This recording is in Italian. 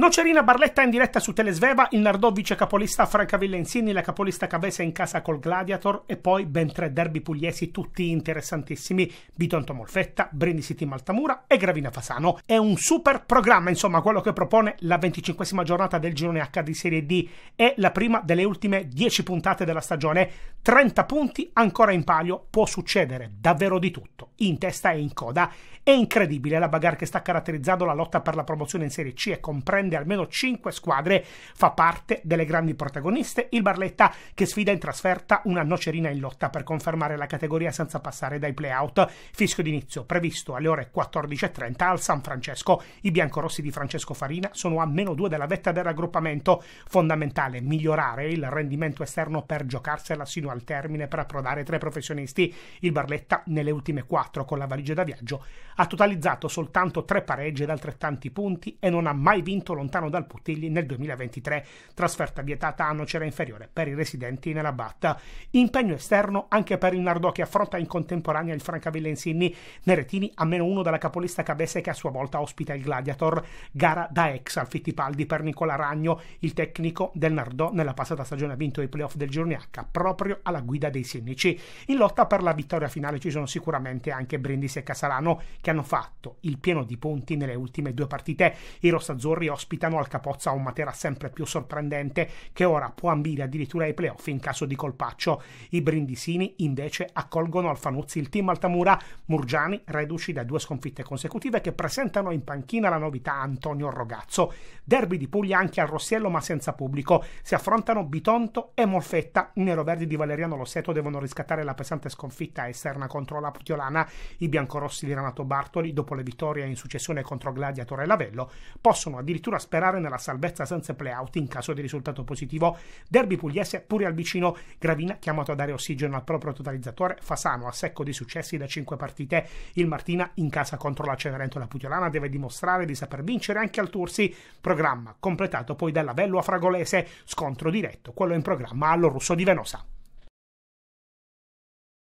Nocerina Barletta in diretta su Telesveva, il Nardò vice capolista Francavilla Insini, la capolista Cavese in casa col Gladiator e poi ben tre derby pugliesi tutti interessantissimi, Bitonto Molfetta, Brindisi Team Altamura e Gravina Fasano. È un super programma insomma quello che propone la 25 giornata del girone H di Serie D e la prima delle ultime 10 puntate della stagione, 30 punti ancora in palio, può succedere davvero di tutto, in testa e in coda. È incredibile la bagarre che sta caratterizzando la lotta per la promozione in Serie C e comprende prende almeno 5 squadre, fa parte delle grandi protagoniste. Il Barletta che sfida in trasferta una nocerina in lotta per confermare la categoria senza passare dai playout. Fischio d'inizio previsto alle ore 14.30 al San Francesco. I biancorossi di Francesco Farina sono a meno 2 della vetta del raggruppamento. Fondamentale migliorare il rendimento esterno per giocarsela sino al termine per approdare tra i professionisti. Il Barletta nelle ultime 4 con la valigia da viaggio ha totalizzato soltanto 3 pareggi ed altrettanti punti e non ha mai vinto lo lontano dal Putigli nel 2023. Trasferta vietata a Nocera Inferiore per i residenti nella Batta. Impegno esterno anche per il Nardò che affronta in contemporanea il Francavilla Insigni. Neretini a meno uno dalla capolista Cabese che a sua volta ospita il Gladiator. Gara da ex al Fittipaldi per Nicola Ragno, il tecnico del Nardò nella passata stagione ha vinto i playoff del Giorni H proprio alla guida dei Sinnici. In lotta per la vittoria finale ci sono sicuramente anche Brindisi e Casalano che hanno fatto il pieno di punti nelle ultime due partite. I rossazzurri ospitano ospitano al capozza un Matera sempre più sorprendente che ora può ambire addirittura ai playoff in caso di colpaccio. I brindisini invece accolgono al Fanuzzi il team Altamura, Murgiani reduci da due sconfitte consecutive che presentano in panchina la novità Antonio Rogazzo. Derby di Puglia anche al Rossiello ma senza pubblico. Si affrontano Bitonto e Molfetta. I neroverdi di Valeriano Losseto devono riscattare la pesante sconfitta esterna contro la Putiolana. I biancorossi di Renato Bartoli dopo le vittorie in successione contro Gladiatore e Lavello possono addirittura sperare nella salvezza senza playout in caso di risultato positivo. Derby pugliese pure al vicino Gravina chiamato a dare ossigeno al proprio totalizzatore Fasano a secco di successi da 5 partite. Il Martina in casa contro la Cenerentola Pugliolana deve dimostrare di saper vincere anche al Tursi, programma completato poi dall'Avello a Fragolese, scontro diretto, quello in programma allo Russo di Venosa.